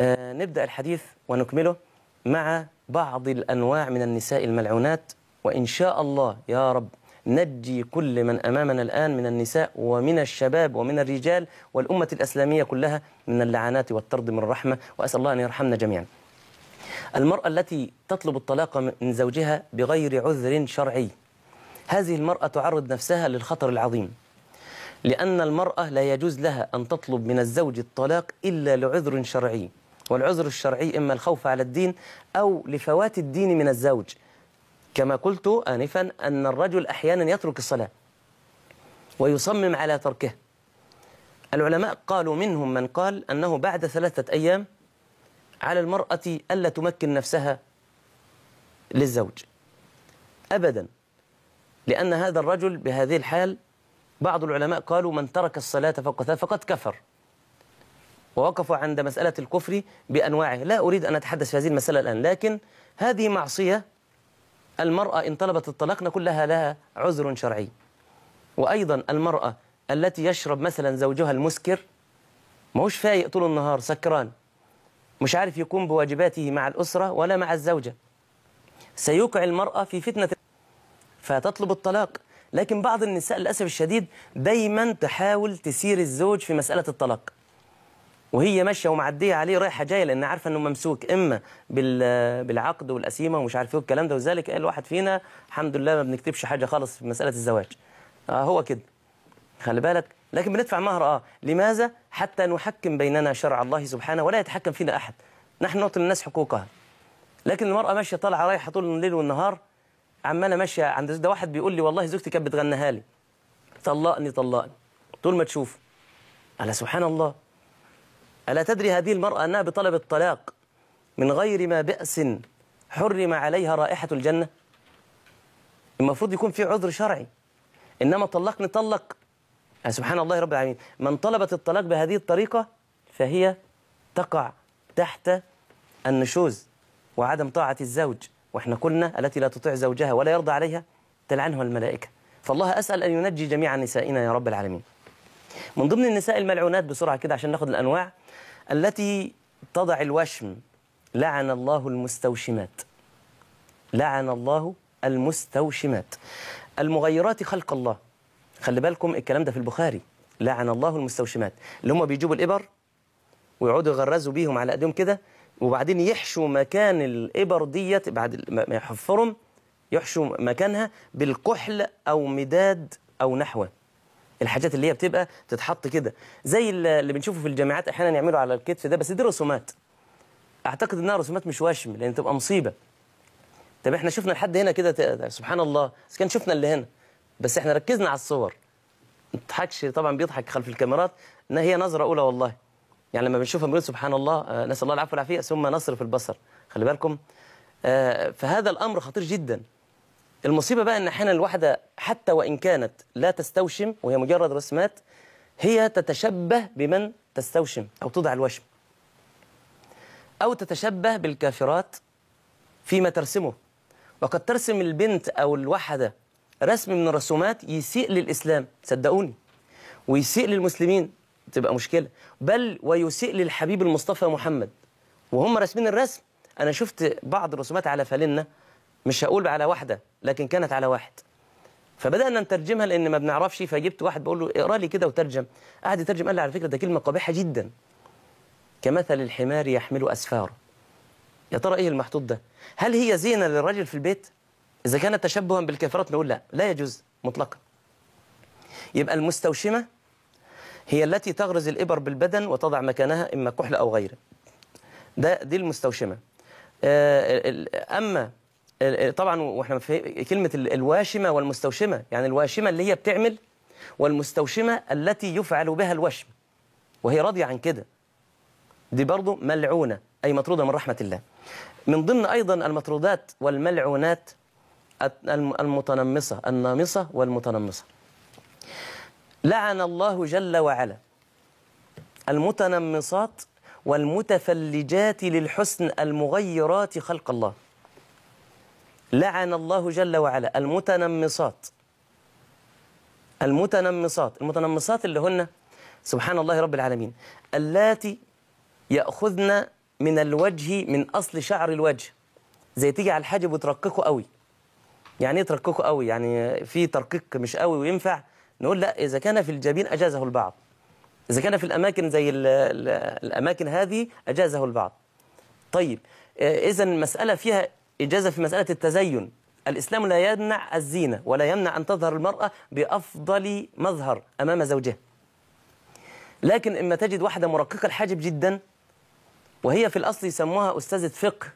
آه، نبدأ الحديث ونكمله مع بعض الأنواع من النساء الملعونات وإن شاء الله يا رب نجي كل من أمامنا الآن من النساء ومن الشباب ومن الرجال والأمة الأسلامية كلها من اللعنات والطرد من الرحمة وأسأل الله أن يرحمنا جميعا المرأة التي تطلب الطلاق من زوجها بغير عذر شرعي هذه المرأة تعرض نفسها للخطر العظيم لأن المرأة لا يجوز لها أن تطلب من الزوج الطلاق إلا لعذر شرعي والعذر الشرعي إما الخوف على الدين أو لفوات الدين من الزوج كما قلت آنفا أن الرجل أحيانا يترك الصلاة ويصمم على تركه العلماء قالوا منهم من قال أنه بعد ثلاثة أيام على المرأة ألا تمكن نفسها للزوج أبدا لأن هذا الرجل بهذه الحال بعض العلماء قالوا من ترك الصلاة فقد كفر ووقفوا عند مسألة الكفر بأنواعه لا أريد أن أتحدث في هذه المسألة الآن لكن هذه معصية المرأة إن طلبت الطلاق نقول لها لها عذر شرعي وأيضا المرأة التي يشرب مثلا زوجها المسكر ماهوش فايق طول النهار سكران مش عارف يقوم بواجباته مع الأسرة ولا مع الزوجة سيوقع المرأة في فتنة فتطلب الطلاق لكن بعض النساء للأسف الشديد دايما تحاول تسير الزوج في مسألة الطلاق وهي ماشيه ومعديه عليه رايحه جايه لان عارفه انه ممسوك اما بالعقد والقسيمه ومش عارف ايه والكلام ده وذلك قال واحد فينا الحمد لله ما بنكتبش حاجه خالص في مساله الزواج آه هو كده خلي بالك لكن بندفع مهر اه لماذا حتى نحكم بيننا شرع الله سبحانه ولا يتحكم فينا احد نحن نعطي الناس حقوقها لكن المراه ماشيه طالعه رايحه طول الليل والنهار عماله ماشيه عند ده واحد بيقول لي والله زوجتي كانت بتغنيها لي طلقني طلقني طول ما تشوفه على سبحان الله ألا تدري هذه المرأة أنها بطلب الطلاق من غير ما بأس حرم عليها رائحة الجنة المفروض يكون في عذر شرعي إنما طلقني طلق يعني سبحان الله رب العالمين من طلبت الطلاق بهذه الطريقة فهي تقع تحت النشوز وعدم طاعة الزوج وإحنا كلنا التي لا تطيع زوجها ولا يرضى عليها تلعنه الملائكة فالله أسأل أن ينجي جميع نسائنا يا رب العالمين من ضمن النساء الملعونات بسرعة كده عشان ناخد الأنواع التي تضع الوشم لعن الله المستوشمات لعن الله المستوشمات المغيرات خلق الله خلي بالكم الكلام ده في البخاري لعن الله المستوشمات اللي هم بيجيبوا الإبر ويقعدوا يغرزوا بيهم على ايديهم كده وبعدين يحشوا مكان الإبر ديت بعد ما يحفرهم يحشوا مكانها بالكحل أو مداد أو نحوه الحاجات اللي هي بتبقى تتحط كده زي اللي بنشوفه في الجامعات احيانا يعملوا على الكتف ده بس دي رسومات اعتقد انها رسومات مش وشم لان تبقى مصيبه طب احنا شفنا لحد هنا كده سبحان الله بس كان شفنا اللي هنا بس احنا ركزنا على الصور ما تضحكش طبعا بيضحك خلف الكاميرات ان هي نظره اولى والله يعني لما بنشوفها بنقول سبحان الله آه، نسال الله العفو والعافيه ثم نصر في البصر خلي بالكم آه، فهذا الامر خطير جدا المصيبه بقى ان احيانا الواحده حتى وإن كانت لا تستوشم وهي مجرد رسمات هي تتشبه بمن تستوشم أو تضع الوشم أو تتشبه بالكافرات فيما ترسمه وقد ترسم البنت أو الوحدة رسم من الرسومات يسيء للإسلام صدقوني ويسيء للمسلمين تبقى مشكلة بل ويسيء للحبيب المصطفى محمد وهم راسمين الرسم أنا شفت بعض الرسومات على فالنة مش هقول على واحدة لكن كانت على واحد فبدانا نترجمها لان ما بنعرفش فجبت واحد بقول له اقرا لي كده وترجم قعد يترجم قال لي على فكره ده كلمه قبيحه جدا كمثل الحمار يحمل اسفاره يا ترى ايه المحطوط ده هل هي زينه للرجل في البيت اذا كانت تشبها بالكافرات نقول لا لا يجوز مطلقا يبقى المستوشمه هي التي تغرز الابر بالبدن وتضع مكانها اما كحل او غيره ده دي المستوشمه آه، اما طبعا واحنا في كلمه الواشمه والمستوشمه يعني الواشمه اللي هي بتعمل والمستوشمه التي يفعل بها الوشم وهي راضيه عن كده دي برضه ملعونه اي مطروده من رحمه الله من ضمن ايضا المطرودات والملعونات المتنمصه النامصه والمتنمصه لعن الله جل وعلا المتنمصات والمتفلجات للحسن المغيرات خلق الله لعن الله جل وعلا المتنمصات المتنمصات المتنمصات اللي هن سبحان الله رب العالمين اللاتي يأخذن من الوجه من أصل شعر الوجه زي تيجي على الحاجب وترققه قوي يعني ايه قوي يعني في ترقيق مش قوي وينفع نقول لا إذا كان في الجبين أجازه البعض إذا كان في الأماكن زي الـ الـ الأماكن هذه أجازه البعض طيب إذا المسألة فيها إجازة في مسألة التزين الإسلام لا يمنع الزينة ولا يمنع أن تظهر المرأة بأفضل مظهر أمام زوجها لكن إما تجد واحدة مرققة الحاجب جدا وهي في الأصل يسموها أستاذة فقه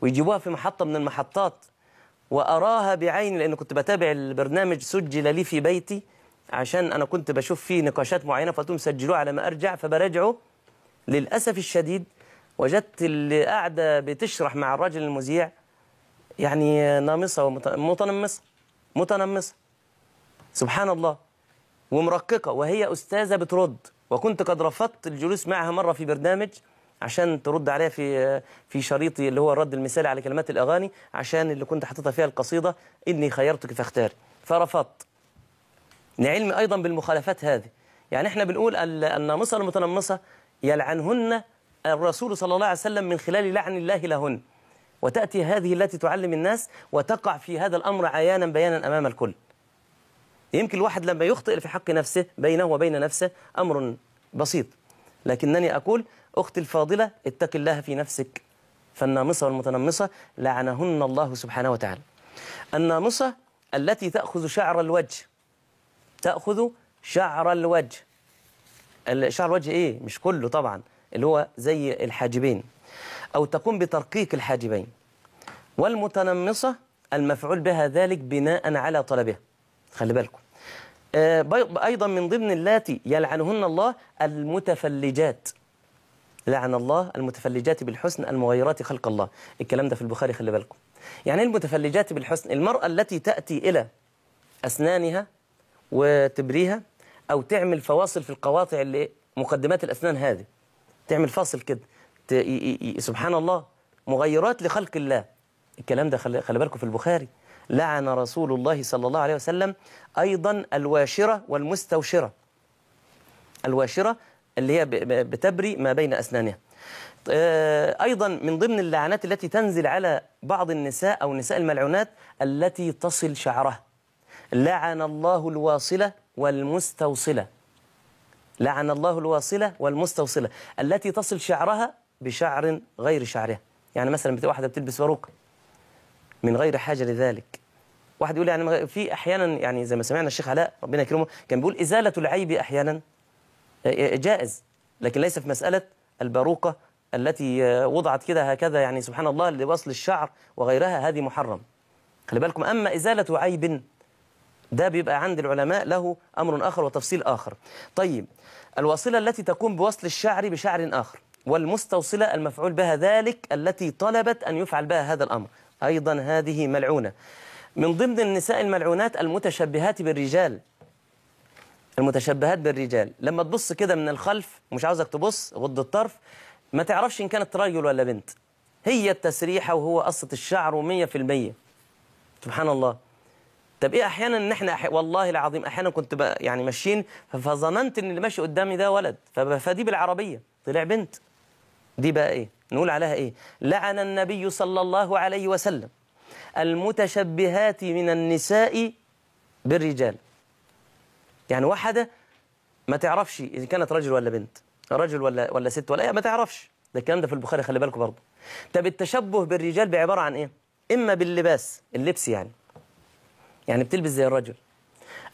ويجيبوها في محطة من المحطات وأراها بعيني لأن كنت بتابع البرنامج سجل لي في بيتي عشان أنا كنت بشوف فيه نقاشات معينة فتم سجلوه على ما أرجع فبراجعه للأسف الشديد وجدت اللي قاعدة بتشرح مع الراجل المذيع يعني نامصة ومتنمصة متنمصة سبحان الله ومرققة وهي أستاذة بترد وكنت قد رفضت الجلوس معها مرة في برنامج عشان ترد عليها في في شريطي اللي هو الرد المثالي على كلمات الأغاني عشان اللي كنت حاططها فيها القصيدة إني خيرتك فاختاري فرفضت لعلمي أيضا بالمخالفات هذه يعني احنا بنقول النامصة المتنمصة يلعنهن الرسول صلى الله عليه وسلم من خلال لعن الله لهن وتأتي هذه التي تعلم الناس وتقع في هذا الأمر عيانا بيانا أمام الكل يمكن الواحد لما يخطئ في حق نفسه بينه وبين نفسه أمر بسيط لكنني أقول أختي الفاضلة اتق الله في نفسك فالنامصة والمتنمصة لعنهن الله سبحانه وتعالى النامصة التي تأخذ شعر الوجه تأخذ شعر الوجه شعر الوجه إيه مش كله طبعا اللي هو زي الحاجبين أو تقوم بترقيق الحاجبين والمتنمصة المفعول بها ذلك بناء على طلبها خلي بالكم آه، أيضا من ضمن اللاتي يلعنهن الله المتفلجات لعن الله المتفلجات بالحسن المغيرات خلق الله الكلام ده في البخاري خلي بالكم يعني إيه المتفلجات بالحسن المرأة التي تأتي إلى أسنانها وتبريها أو تعمل فواصل في القواطع اللي مقدمات الأسنان هذه تعمل فاصل كده سبحان الله مغيرات لخلق الله الكلام ده خلي بالكم في البخاري لعن رسول الله صلى الله عليه وسلم أيضا الواشرة والمستوشرة الواشرة اللي هي بتبري ما بين أسنانها آه، أيضا من ضمن اللعنات التي تنزل على بعض النساء أو نساء الملعونات التي تصل شعرها لعن الله الواصلة والمستوصلة لعن الله الواصلة والمستوصلة التي تصل شعرها بشعر غير شعرها يعني مثلا بتبقى واحده بتلبس باروكه من غير حاجه لذلك واحد يقول يعني في احيانا يعني زي ما سمعنا الشيخ علاء ربنا يكرمه كان بيقول ازاله العيب احيانا آه، آه، جائز لكن ليس في مساله الباروكه التي آه، وضعت كده هكذا يعني سبحان الله لوصل الشعر وغيرها هذه محرم خلي بالكم اما ازاله عيب ده بيبقى عند العلماء له امر اخر وتفصيل اخر طيب الواصله التي تكون بوصل الشعر بشعر اخر والمستوصلة المفعول بها ذلك التي طلبت أن يفعل بها هذا الأمر أيضا هذه ملعونة من ضمن النساء الملعونات المتشبهات بالرجال المتشبهات بالرجال لما تبص كده من الخلف مش عاوزك تبص غض الطرف ما تعرفش إن كانت رجل ولا بنت هي التسريحة وهو قصة الشعر ومية في المية سبحان الله طب ايه احيانا ان احنا والله العظيم احيانا كنت بقى يعني ماشيين فظننت ان اللي ماشي قدامي ده ولد فدي بالعربيه طلع بنت دي بقى إيه نقول عليها إيه لعن النبي صلى الله عليه وسلم المتشبهات من النساء بالرجال يعني واحدة ما تعرفش إذا كانت رجل ولا بنت رجل ولا ولا ست ولا إيه ما تعرفش ده الكلام ده في البخاري خلي بالكم برضه طب التشبه بالرجال بعبارة عن إيه إما باللباس اللبس يعني يعني بتلبس زي الرجل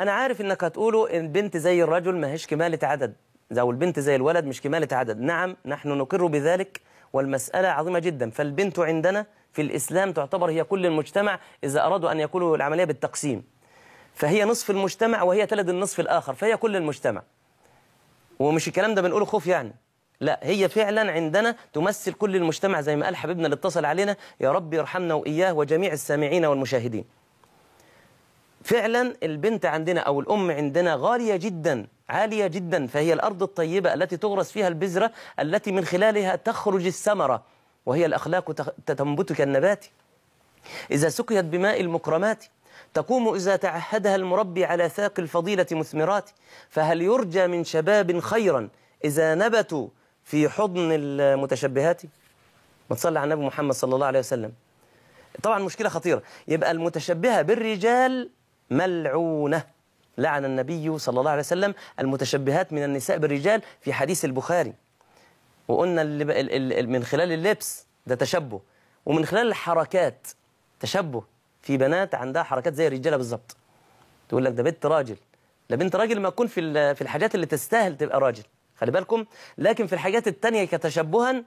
أنا عارف إنك هتقولوا إن بنت زي الرجل ما هيش كمالة عدد أو البنت زي الولد مش كمالة عدد نعم نحن نقر بذلك والمسألة عظيمة جدا فالبنت عندنا في الإسلام تعتبر هي كل المجتمع إذا أرادوا أن يكونوا العملية بالتقسيم فهي نصف المجتمع وهي تلد النصف الآخر فهي كل المجتمع ومش الكلام ده بنقوله خوف يعني لا هي فعلا عندنا تمثل كل المجتمع زي ما قال حبيبنا اللي اتصل علينا يا رب ارحمنا وإياه وجميع السامعين والمشاهدين فعلا البنت عندنا أو الأم عندنا غالية جدا عالية جدا فهي الأرض الطيبة التي تغرس فيها البذرة التي من خلالها تخرج الثمرة وهي الأخلاق تنبت كالنبات إذا سقيت بماء المكرمات تقوم إذا تعهدها المربي على ساق الفضيلة مثمرات فهل يرجى من شباب خيرا إذا نبتوا في حضن المتشبهات ما تصلى على النبي محمد صلى الله عليه وسلم طبعا مشكلة خطيرة يبقى المتشبهة بالرجال ملعونة لعن النبي صلى الله عليه وسلم المتشبهات من النساء بالرجال في حديث البخاري وقلنا من خلال اللبس ده تشبه ومن خلال الحركات تشبه في بنات عندها حركات زي الرجاله بالظبط تقول لك ده بنت راجل لا بنت راجل ما تكون في في الحاجات اللي تستاهل تبقى راجل خلي بالكم لكن في الحاجات التانية كتشبها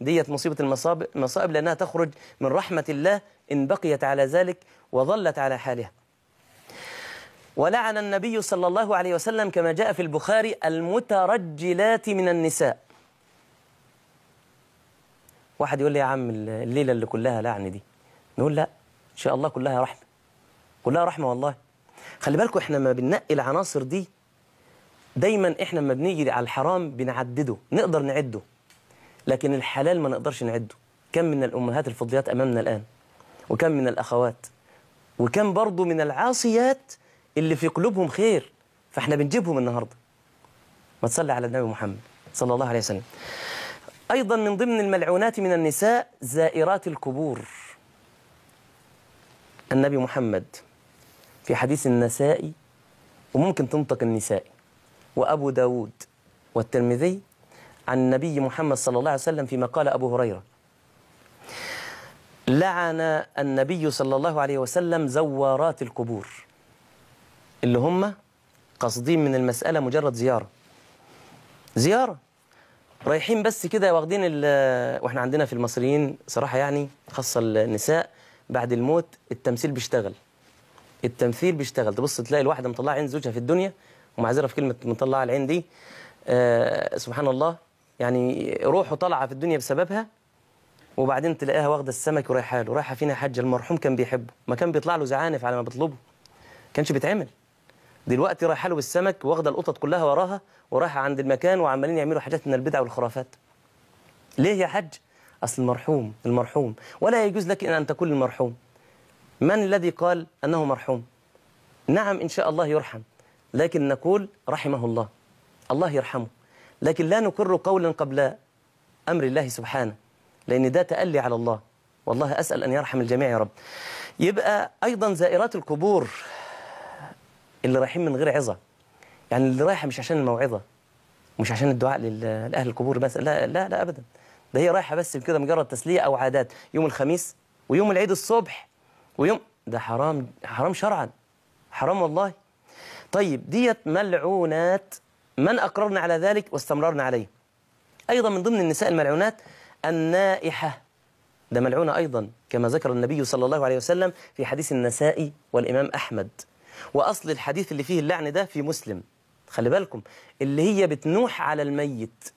ديت مصيبة المصائب لأنها تخرج من رحمة الله إن بقيت على ذلك وظلت على حالها ولعن النبي صلى الله عليه وسلم كما جاء في البخاري المترجلات من النساء واحد يقول لي يا عم الليلة اللي كلها لعن دي نقول لا إن شاء الله كلها رحمة كلها رحمة والله خلي بالكم احنا ما بننقي العناصر دي دايما احنا لما بنيجي على الحرام بنعدده نقدر نعده لكن الحلال ما نقدرش نعده كم من الأمهات الفضليات أمامنا الآن وكم من الأخوات وكم برضو من العاصيات اللي في قلوبهم خير فاحنا بنجيبهم النهارده ما تصلي على النبي محمد صلى الله عليه وسلم أيضا من ضمن الملعونات من النساء زائرات القبور النبي محمد في حديث النسائي وممكن تنطق النسائي وأبو داود والترمذي عن النبي محمد صلى الله عليه وسلم فيما قال أبو هريرة لعن النبي صلى الله عليه وسلم زوارات القبور اللي هم قاصدين من المسألة مجرد زيارة زيارة رايحين بس كده واخدين واحنا عندنا في المصريين صراحة يعني خاصة النساء بعد الموت التمثيل بيشتغل التمثيل بيشتغل تبص تلاقي الواحدة مطلعة عين زوجها في الدنيا ومعذرة في كلمة مطلعة العين دي آه سبحان الله يعني روحه طالعة في الدنيا بسببها وبعدين تلاقيها واخدة السمك ورايحة له رايحة فينا حاجة المرحوم كان بيحبه ما كان بيطلع له زعانف على ما بيطلبه كانش بيتعمل دلوقتي رايحه له بالسمك واخده القطط كلها وراها ورايحه عند المكان وعمالين يعملوا حاجات من البدع والخرافات ليه يا حج اصل المرحوم المرحوم ولا يجوز لك ان ان تكون المرحوم من الذي قال انه مرحوم نعم ان شاء الله يرحم لكن نقول رحمه الله الله يرحمه لكن لا نقر قولا قبل امر الله سبحانه لان ده تالي على الله والله اسال ان يرحم الجميع يا رب يبقى ايضا زائرات القبور اللي رايحين من غير عظه يعني اللي رايحه مش عشان الموعظه مش عشان الدعاء لاهل القبور بس لا لا لا ابدا ده هي رايحه بس كده مجرد تسليه او عادات يوم الخميس ويوم العيد الصبح ويوم ده حرام حرام شرعا حرام والله طيب ديت ملعونات من أقررنا على ذلك واستمررنا عليه أيضا من ضمن النساء الملعونات النائحة ده ملعونة أيضا كما ذكر النبي صلى الله عليه وسلم في حديث النسائي والإمام أحمد وأصل الحديث اللي فيه اللعن ده في مسلم خلي بالكم اللي هي بتنوح على الميت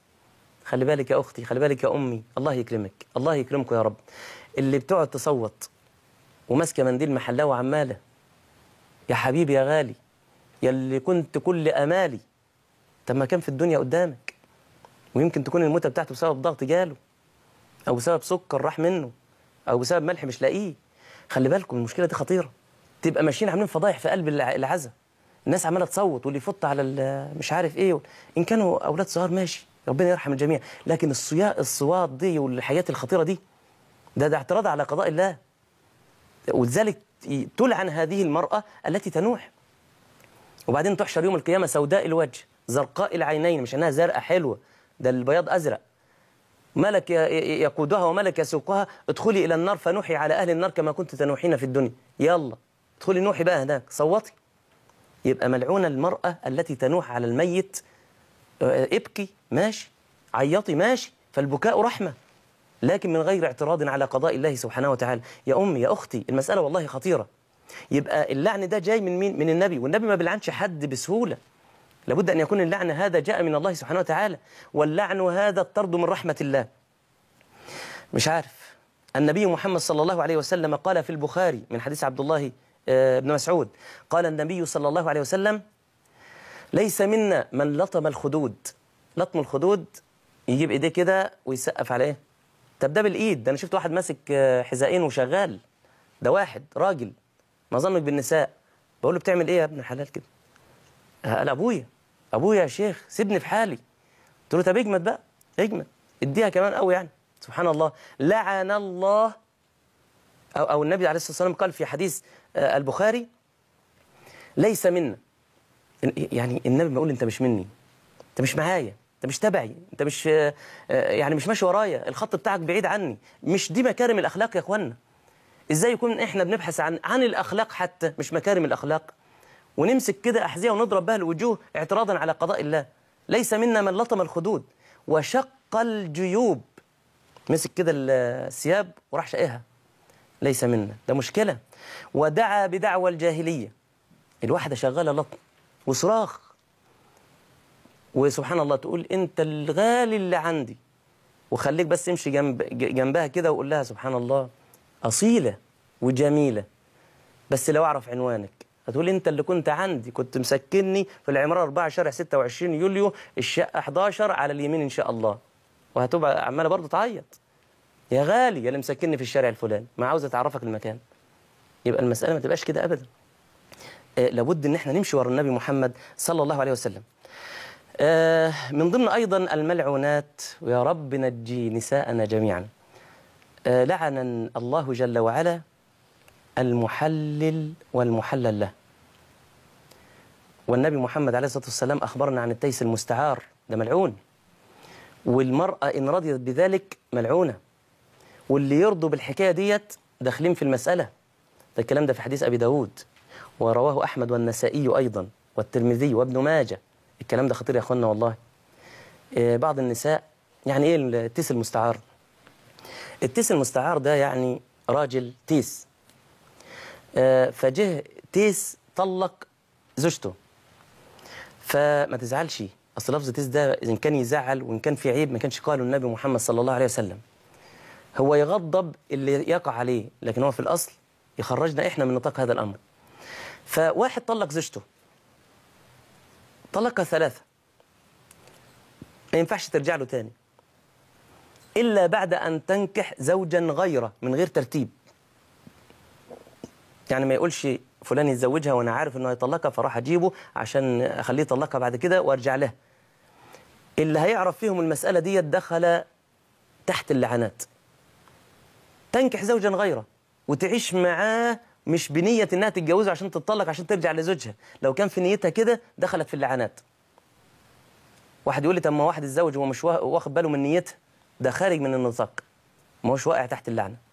خلي بالك يا أختي خلي بالك يا أمي الله يكرمك الله يكرمكم يا رب اللي بتقعد تصوت وماسكة منديل محلاه وعمالة يا حبيبي يا غالي يا اللي كنت كل أمالي طب ما كان في الدنيا قدامك ويمكن تكون الموتة بتاعته بسبب ضغط جاله أو بسبب سكر راح منه أو بسبب ملح مش لاقيه خلي بالكم المشكلة دي خطيرة تبقى ماشيين عاملين فضايح في قلب العزا الناس عماله تصوت واللي يفط على مش عارف ايه ان كانوا اولاد صغار ماشي ربنا يرحم الجميع لكن الصياء الصوات دي والحاجات الخطيره دي ده ده اعتراض على قضاء الله ولذلك تلعن هذه المراه التي تنوح وبعدين تحشر يوم القيامه سوداء الوجه زرقاء العينين مش انها زرقاء حلوه ده البياض ازرق ملك يقودها وملك يسوقها ادخلي الى النار فنوحي على اهل النار كما كنت تنوحين في الدنيا يلا تقولي نوحي بقى هناك صوتي يبقى ملعونة المرأة التي تنوح على الميت آه، ابكي ماشي عيطي ماشي فالبكاء رحمة لكن من غير اعتراض على قضاء الله سبحانه وتعالى يا أمي يا أختي المسألة والله خطيرة يبقى اللعن ده جاي من مين من النبي والنبي ما بيلعنش حد بسهولة لابد أن يكون اللعن هذا جاء من الله سبحانه وتعالى واللعن هذا الطرد من رحمة الله مش عارف النبي محمد صلى الله عليه وسلم قال في البخاري من حديث عبد الله آه، ابن مسعود قال النبي صلى الله عليه وسلم ليس منا من لطم الخدود لطم الخدود يجيب ايديه كده ويسقف على ايه طب ده بالايد ده انا شفت واحد ماسك آه، حذائين وشغال ده واحد راجل ما ظنك بالنساء بقول له بتعمل ايه يا ابن الحلال كده قال ابويا ابويا يا شيخ سيبني في حالي قلت له طب اجمد بقى اجمد اديها كمان قوي يعني سبحان الله لعن الله أو, أو النبي عليه الصلاة والسلام قال في حديث آه، البخاري ليس منا يعني النبي بيقول انت مش مني انت مش معايا انت مش تبعي انت مش آه، آه، يعني مش ماشي ورايا الخط بتاعك بعيد عني مش دي مكارم الاخلاق يا اخوانا ازاي يكون احنا بنبحث عن عن الاخلاق حتى مش مكارم الاخلاق ونمسك كده احذيه ونضرب بها الوجوه اعتراضا على قضاء الله ليس منا من لطم الخدود وشق الجيوب مسك كده الثياب وراح شقيها ليس منا ده مشكلة ودعا بدعوى الجاهلية الواحدة شغالة لطن وصراخ وسبحان الله تقول انت الغالي اللي عندي وخليك بس امشي جنب جنبها كده وقول لها سبحان الله أصيلة وجميلة بس لو أعرف عنوانك هتقول انت اللي كنت عندي كنت مسكني في العمارة 4 شارع 26 يوليو الشقة 11 على اليمين ان شاء الله وهتبقى عمالة برضه تعيط يا غالي يا اللي مسكنني في الشارع الفلاني ما عاوز اتعرفك المكان يبقى المساله ما تبقاش كده ابدا آه لابد ان احنا نمشي ورا النبي محمد صلى الله عليه وسلم آه من ضمن ايضا الملعونات ويا رب نجي نساءنا جميعا آه لعن الله جل وعلا المحلل والمحلل له والنبي محمد عليه الصلاه والسلام اخبرنا عن التيس المستعار ده ملعون والمراه ان رضيت بذلك ملعونه واللي يرضوا بالحكاية ديت داخلين في المسألة ده الكلام ده في حديث أبي داود ورواه أحمد والنسائي أيضا والترمذي وابن ماجه الكلام ده خطير يا أخوانا والله آه، بعض النساء يعني إيه التيس المستعار التيس المستعار ده يعني راجل تيس آه، فجه تيس طلق زوجته فما تزعلش اصل لفظ تيس ده ان كان يزعل وان كان في عيب ما كانش قاله النبي محمد صلى الله عليه وسلم هو يغضب اللي يقع عليه لكن هو في الأصل يخرجنا إحنا من نطاق هذا الأمر فواحد طلق زوجته طلقها ثلاثة ما ينفعش ترجع له تاني إلا بعد أن تنكح زوجا غيره من غير ترتيب يعني ما يقولش فلان يتزوجها وأنا عارف أنه هيطلقها فراح أجيبه عشان أخليه يطلقها بعد كده وأرجع لها اللي هيعرف فيهم المسألة دي دخل تحت اللعنات تنكح زوجا غيره وتعيش معاه مش بنية انها تتجوزه عشان تتطلق عشان ترجع لزوجها لو كان في نيتها كده دخلت في اللعنات واحد يقول لي طب ما واحد اتزوج وهو مش واخد باله من نيتها ده خارج من النطاق ما هوش واقع تحت اللعنه